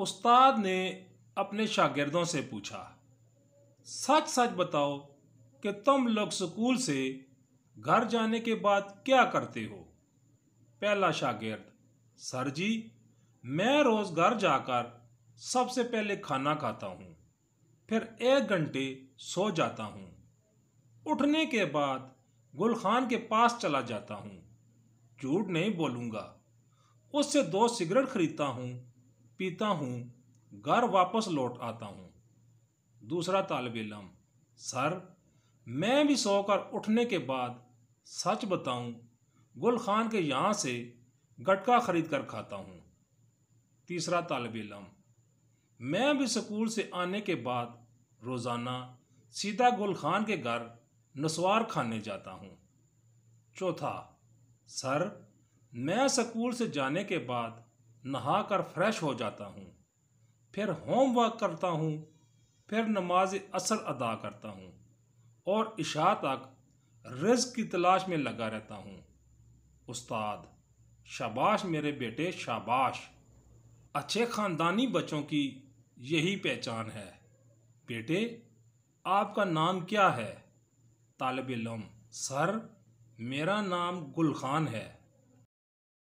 उस्ताद ने अपने शागिर्दों से पूछा सच सच बताओ कि तुम लोग स्कूल से घर जाने के बाद क्या करते हो पहला शागिर्द सर जी मैं रोज़ घर जाकर सबसे पहले खाना खाता हूँ फिर एक घंटे सो जाता हूँ उठने के बाद गुलखान के पास चला जाता हूँ झूठ नहीं बोलूँगा उससे दो सिगरेट खरीदता हूँ पीता हूँ घर वापस लौट आता हूँ दूसरा तालब इलम सर मैं भी सोकर उठने के बाद सच बताऊँ गुल खान के यहाँ से गटका खरीद कर खाता हूँ तीसरा तालब इलम मैं भी स्कूल से आने के बाद रोज़ाना सीधा गुल खान के घर नसवार खाने जाता हूँ चौथा सर मैं स्कूल से जाने के बाद नहा कर फ्रेश हो जाता हूँ फिर होमवर्क करता हूँ फिर नमाज असर अदा करता हूँ और इशा तक रिज की तलाश में लगा रहता हूँ उस्ताद शाबाश मेरे बेटे शाबाश अच्छे ख़ानदानी बच्चों की यही पहचान है बेटे आपका नाम क्या है तालब इलम सर मेरा नाम गुलखान है